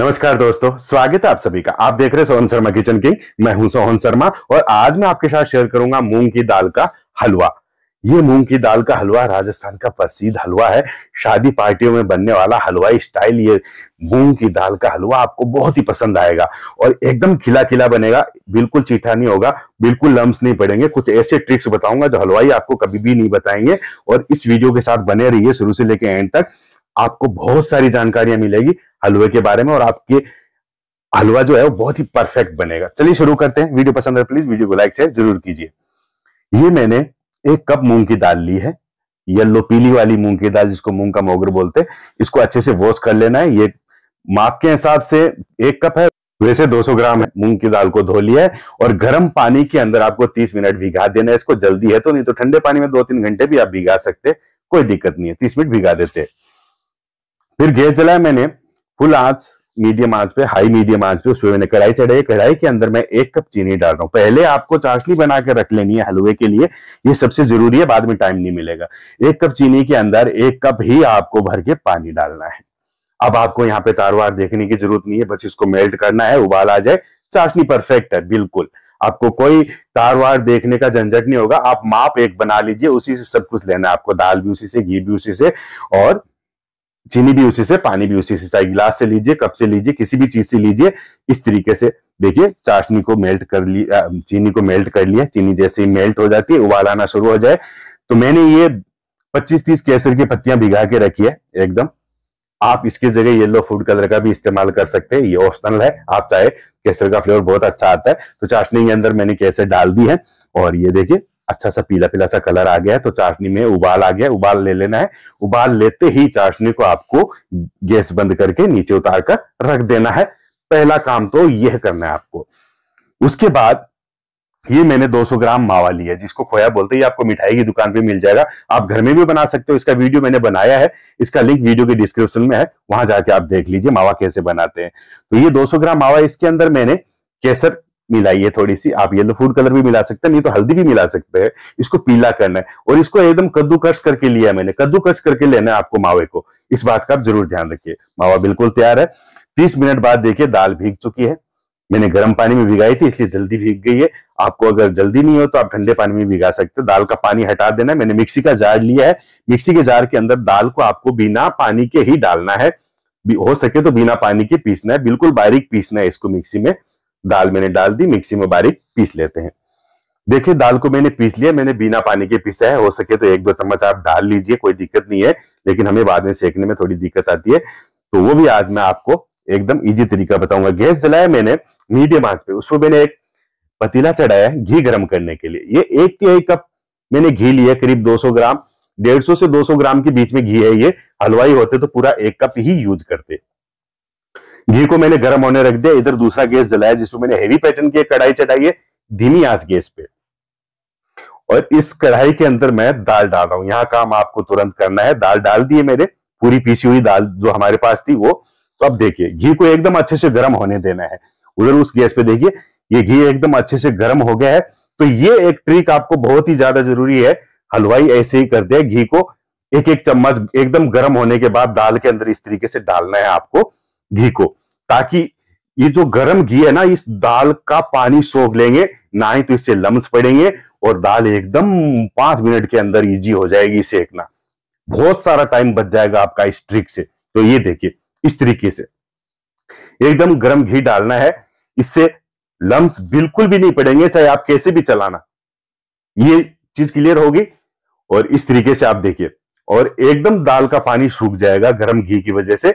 नमस्कार दोस्तों स्वागत है आप सभी का आप देख रहे हैं सोहन शर्मा किचन किंग मैं हूं सोहन शर्मा और आज मैं आपके साथ शेयर करूंगा मूंग की दाल का हलवा ये मूंग की दाल का हलवा राजस्थान का प्रसिद्ध हलवा है शादी पार्टियों में बनने वाला हलवाई स्टाइल ये मूंग की दाल का हलवा आपको बहुत ही पसंद आएगा और एकदम खिला खिला बनेगा बिल्कुल चीठा नहीं होगा बिल्कुल लम्स नहीं पड़ेंगे कुछ ऐसे ट्रिक्स बताऊंगा जो हलवाई आपको कभी भी नहीं बताएंगे और इस वीडियो के साथ बने रहिए शुरू से लेके एंड तक आपको बहुत सारी जानकारियां मिलेगी हलवे के बारे में और आपके हलवा जो है वो बहुत ही परफेक्ट बनेगा चलिए शुरू करते हैं वीडियो पसंद है प्लीज तो वीडियो को लाइक शेयर जरूर कीजिए ये मैंने एक कप मूंग की दाल ली है येल्लो पीली वाली मूंग की दाल जिसको मूंग का मोगर बोलते हैं इसको अच्छे से वॉश कर लेना है ये माप के हिसाब से एक कप है वैसे 200 ग्राम है मूंग की दाल को धो लिया है और गर्म पानी के अंदर आपको 30 मिनट भिगा देना है इसको जल्दी है तो नहीं तो ठंडे पानी में दो तीन घंटे भी आप भिगा सकते कोई दिक्कत नहीं है तीस मिनट भिगा देते हैं फिर गैस जलाया मैंने फुल आंच मीडियम आंच पे हाई मीडियम आंच पे उसमें मैंने कढ़ाई चढ़ाई कढ़ाई के अंदर मैं एक कप चीनी डाल रहा हूँ पहले आपको चाशनी बना के रख लेनी है हलवे के लिए ये सबसे जरूरी है बाद में टाइम नहीं मिलेगा एक कप चीनी के अंदर एक कप ही आपको भर के पानी डालना है अब आपको यहाँ पे तारवार देखने की जरूरत नहीं है बस इसको मेल्ट करना है उबाल आ जाए चाशनी परफेक्ट है बिल्कुल आपको कोई तार वार देखने का झंझट नहीं होगा आप माप एक बना लीजिए उसी से सब कुछ लेना है आपको दाल भी उसी से घी भी उसी से और चीनी भी उसी से पानी भी उसी से चाहे गिलास से लीजिए कप से लीजिए किसी भी चीज से लीजिए इस तरीके से देखिए चाशनी को मेल्ट कर लिया चीनी को मेल्ट कर लिया चीनी जैसे ही मेल्ट हो जाती है उबाल आना शुरू हो जाए तो मैंने ये 25-30 केसर की पत्तियां भिगा के रखी है एकदम आप इसके जगह येलो फूड कलर का भी इस्तेमाल कर सकते हैं ये ऑप्शनल है आप चाहे केसर का फ्लेवर बहुत अच्छा आता है तो चाशनी के अंदर मैंने केसर डाल दी है और ये देखिए अच्छा सा पीला पीला सा कलर आ गया है तो चाशनी में उबाल आ गया उबाल ले लेना है उबाल लेते ही चाशनी को आपको गैस बंद करके नीचे उतार कर रख देना है पहला काम तो यह करना है आपको उसके बाद ये मैंने 200 ग्राम मावा लिया जिसको खोया बोलते ही आपको मिठाई की दुकान पे मिल जाएगा आप घर में भी बना सकते हो इसका वीडियो मैंने बनाया है इसका लिंक वीडियो के डिस्क्रिप्शन में है वहां जाके आप देख लीजिए मावा कैसे बनाते हैं तो ये 200 ग्राम मावा इसके अंदर मैंने केसर मिलाइए थोड़ी सी आप येलो फूड कलर भी मिला सकते हैं नहीं तो हल्दी भी मिला सकते हैं इसको पीला करना है और इसको एकदम कद्दूकस करके लिया मैंने कद्दूकस करके लेना है आपको मावे को इस बात का आप जरूर ध्यान रखिए मावा बिल्कुल तैयार है तीस मिनट बाद देखिए दाल भीग चुकी है मैंने गर्म पानी में भिगाई थी इसलिए जल्दी भीग गई है आपको अगर जल्दी नहीं हो तो आप ठंडे पानी में भिगा सकते दाल का पानी हटा देना है मैंने मिक्सी का जार लिया है मिक्सी के जार के अंदर दाल को आपको बिना पानी के ही डालना है हो सके तो बिना पानी के पीसना है बिल्कुल बारीक पीसना है इसको मिक्सी में दाल मैंने डाल दी मिक्सी में बारीक पीस लेते हैं देखिए दाल को मैंने पीस लिया मैंने बिना पानी के पीसा है हो सके तो एक दो चम्मच आप डाल लीजिए कोई दिक्कत नहीं है लेकिन हमें बाद में सेकने में थोड़ी दिक्कत आती है तो वो भी आज मैं आपको एकदम इजी तरीका बताऊंगा गैस जलाया मैंने मीडियम आंच पे उसमें मैंने एक पतीला चढ़ाया घी गर्म करने के लिए ये एक एक कप मैंने घी लिया करीब 200 ग्राम 150 से 200 ग्राम के बीच में घी है ये हलवाई होते तो पूरा एक कप ही यूज करते घी को मैंने गर्म होने रख दिया इधर दूसरा गैस जलाया जिसमें मैंने हेवी पैटर्न की कढ़ाई चढ़ाई है धीमी आज गैस पे और इस कढ़ाई के अंदर मैं दाल डाल रहा हूं यहां काम आपको तुरंत करना है दाल डाल दिए मेरे मैंने पूरी पीसी हुई दाल जो हमारे पास थी वो तो अब देखिए घी को एकदम अच्छे से गर्म होने देना है उधर उस गैस पे देखिए ये घी एकदम अच्छे से गर्म हो गया है तो ये एक ट्रिक आपको बहुत ही ज्यादा जरूरी है हलवाई ऐसे ही करते हैं घी को एक एक चम्मच एकदम गर्म होने के बाद दाल के अंदर इस तरीके से डालना है आपको घी को ताकि ये जो गर्म घी है ना इस दाल का पानी सोख लेंगे ना ही तो इससे लम्स पड़ेंगे और दाल एकदम पांच मिनट के अंदर इजी हो जाएगी सेकना बहुत सारा टाइम बच जाएगा आपका इस ट्रिक से तो ये देखिए इस तरीके से एकदम गर्म घी डालना है इससे लम्स बिल्कुल भी नहीं पड़ेंगे चाहे आप कैसे भी चलाना ये चीज क्लियर होगी और इस तरीके से आप देखिए और एकदम दाल का पानी सूख जाएगा गर्म घी की वजह से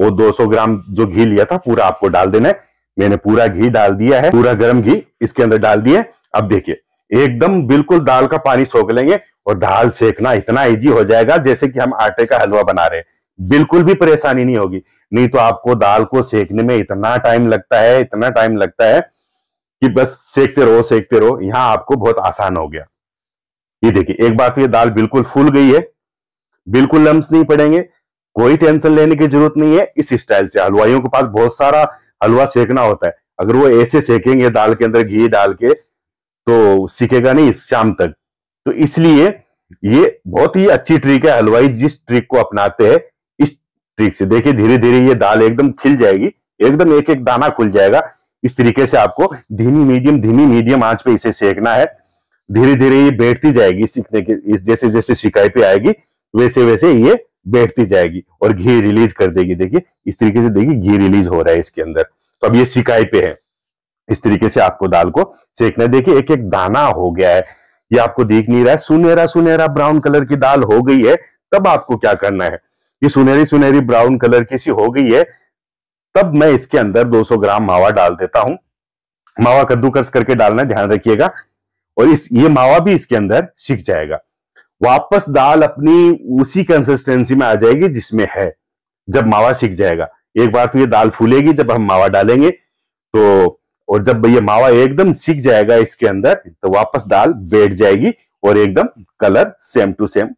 वो 200 ग्राम जो घी लिया था पूरा आपको डाल देना है मैंने पूरा घी डाल दिया है पूरा गर्म घी इसके अंदर डाल दिया अब देखिए एकदम बिल्कुल दाल का पानी सोख लेंगे और दाल सेकना इतना इजी हो जाएगा जैसे कि हम आटे का हलवा बना रहे हैं बिल्कुल भी परेशानी नहीं होगी नहीं तो आपको दाल को सेकने में इतना टाइम लगता है इतना टाइम लगता है कि बस सेकते रहो सेकते रहो यहां आपको बहुत आसान हो गया ये देखिए एक बार तो ये दाल बिल्कुल फूल गई है बिल्कुल लम्स नहीं पड़ेंगे कोई टेंशन लेने की जरूरत नहीं है इस स्टाइल से हलवाइयों के पास बहुत सारा हलवा सेकना होता है अगर वो ऐसे सेकेंगे दाल के अंदर घी डाल के तो सीखेगा नहीं शाम तक तो इसलिए ये बहुत ही अच्छी ट्रिक है हलवाई जिस ट्रिक को अपनाते हैं इस ट्रिक से देखिए धीरे धीरे ये दाल एकदम खिल जाएगी एकदम एक एक दाना खुल जाएगा इस तरीके से आपको धीमी मीडियम धीमी मीडियम आंच पे इसे सेकना है धीरे धीरे ये बैठती जाएगी सीखने के जैसे जैसे शिकाई पे आएगी वैसे वैसे ये बैठती जाएगी और घी रिलीज कर देगी देखिए इस तरीके से देखिए घी रिलीज हो रहा है इसके अंदर तो अब ये सिकाई पे है इस तरीके से आपको दाल को सेकना देखिए एक एक दाना हो गया है ये आपको देख नहीं रहा है सुनहरा सुनहरा ब्राउन कलर की दाल हो गई है तब आपको क्या करना है ये सुनहरी सुनहरी ब्राउन कलर की सी हो गई है तब मैं इसके अंदर 200 ग्राम मावा डाल देता हूं मावा कद्दूकस करके डालना ध्यान रखिएगा और इस ये मावा भी इसके अंदर सीख जाएगा वापस दाल अपनी उसी कंसिस्टेंसी में आ जाएगी जिसमें है जब मावा सीख जाएगा एक बार तो ये दाल फूलेगी जब हम मावा डालेंगे तो और जब ये मावा एकदम सीख जाएगा इसके अंदर तो वापस दाल बैठ जाएगी और एकदम कलर सेम टू सेम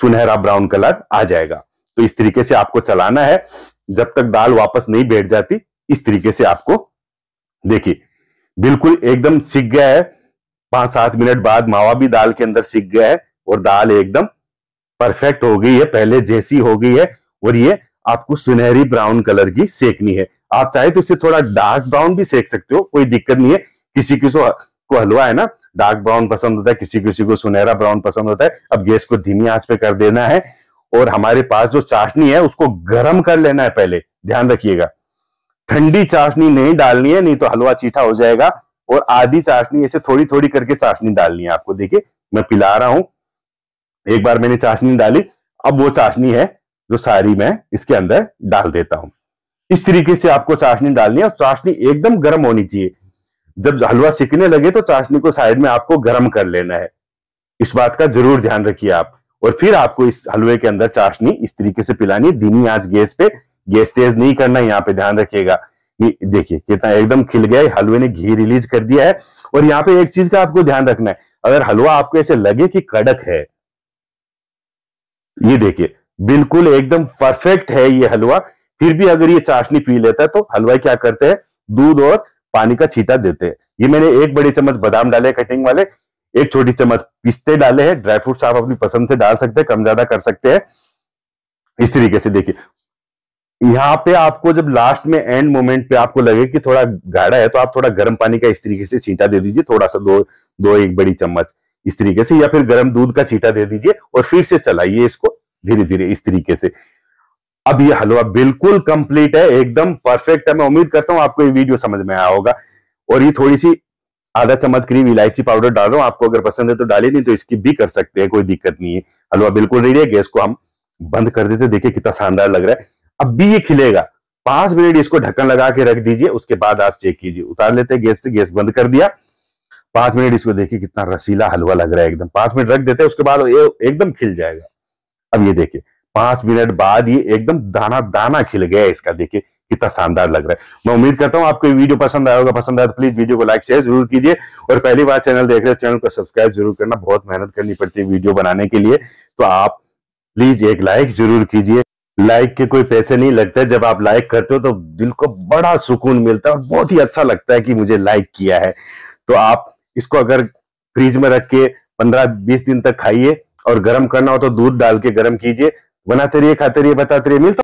सुनहरा ब्राउन कलर आ जाएगा तो इस तरीके से आपको चलाना है जब तक दाल वापस नहीं बैठ जाती इस तरीके से आपको देखिए बिल्कुल एकदम सीख गया है पांच सात मिनट बाद मावा भी दाल के अंदर सीख गया है और दाल एकदम परफेक्ट हो गई है पहले जैसी हो गई है और ये आपको सुनहरी ब्राउन कलर की सेकनी है आप चाहे तो इसे थोड़ा डार्क ब्राउन भी सेक सकते हो कोई दिक्कत नहीं है किसी किसी को हलवा है ना डार्क ब्राउन पसंद होता है किसी किसी को सुनहरा ब्राउन पसंद होता है अब गैस को धीमी आंच पे कर देना है और हमारे पास जो चाशनी है उसको गर्म कर लेना है पहले ध्यान रखिएगा ठंडी चाशनी नहीं डालनी है नहीं तो हलवा चीठा हो जाएगा और आधी चाशनी ऐसे थोड़ी थोड़ी करके चाशनी डालनी है आपको देखिए मैं पिला रहा हूं एक बार मैंने चाशनी डाली अब वो चाशनी है जो सारी मैं इसके अंदर डाल देता हूं इस तरीके से आपको चाशनी डालनी है और चाशनी एकदम गर्म होनी चाहिए जब हलवा सिकने लगे तो चाशनी को साइड में आपको गर्म कर लेना है इस बात का जरूर ध्यान रखिए आप और फिर आपको इस हलवे के अंदर चाशनी इस तरीके से पिलानी है धीमी आज गैस पे गैस तेज नहीं करना यहाँ पे ध्यान रखिएगा देखिए कितना एकदम खिल गया है हलवे ने घी रिलीज कर दिया है और यहाँ पे एक चीज का आपको ध्यान रखना है अगर हलवा आपको ऐसे लगे कि कड़क है ये देखिए बिल्कुल एकदम परफेक्ट है ये हलवा फिर भी अगर ये चाशनी पी लेता है तो हलवा क्या करते हैं दूध और पानी का छीटा देते हैं ये मैंने एक बड़ी चम्मच बादाम डाले कटिंग वाले एक छोटी चम्मच पिस्ते डाले हैं ड्राई फ्रूट्स आप अपनी पसंद से डाल सकते हैं कम ज्यादा कर सकते हैं इस तरीके से देखिए यहाँ पे आपको जब लास्ट में एंड मोमेंट पे आपको लगे कि थोड़ा गाढ़ा है तो आप थोड़ा गर्म पानी का इस तरीके से छींटा दे दीजिए थोड़ा सा दो दो एक बड़ी चम्मच इस तरीके से या फिर गर्म दूध का छीटा दे दीजिए और फिर से चलाइए इसको धीरे धीरे इस तरीके से अब ये हलवा बिल्कुल कंप्लीट है एकदम परफेक्ट है मैं उम्मीद करता हूं आपको ये वीडियो समझ में आया होगा और ये थोड़ी सी आधा चम्मच करीब इलायची पाउडर डाल रहा हूं आपको अगर पसंद है तो डाले नहीं तो इसकी भी कर सकते हैं कोई दिक्कत नहीं है हलवा बिल्कुल रेडी है गैस को हम बंद कर देते देखिए कितना शानदार लग रहा है अब भी ये खिलेगा पांच मिनट इसको ढक्कन लगा के रख दीजिए उसके बाद आप चेक कीजिए उतार लेते हैं गैस से गैस बंद कर दिया पांच मिनट इसको देखिए कितना रसीला हलवा लग रहा है एकदम पांच मिनट रख देते हैं उसके बाद ये एकदम खिल जाएगा अब ये देखिए पांच मिनट बाद ये एकदम दाना दाना खिल गया है इसका देखिए कितना शानदार लग रहा है मैं उम्मीद करता हूं आपको वीडियो पसंद आया होगा पसंद आया तो प्लीज वीडियो को लाइक शेयर जरूर कीजिए और पहली बार चैनल देख रहे हो चैनल को सब्सक्राइब जरूर करना बहुत मेहनत करनी पड़ती है वीडियो बनाने के लिए तो आप प्लीज एक लाइक जरूर कीजिए लाइक के कोई पैसे नहीं लगते जब आप लाइक करते हो तो दिल को बड़ा सुकून मिलता है और बहुत ही अच्छा लगता है कि मुझे लाइक किया है तो आप इसको अगर फ्रिज में रख के पंद्रह बीस दिन तक खाइए और गर्म करना हो तो दूध डाल के गर्म कीजिए बनाते रहिए खाते रहिए बताते रहिए मिलता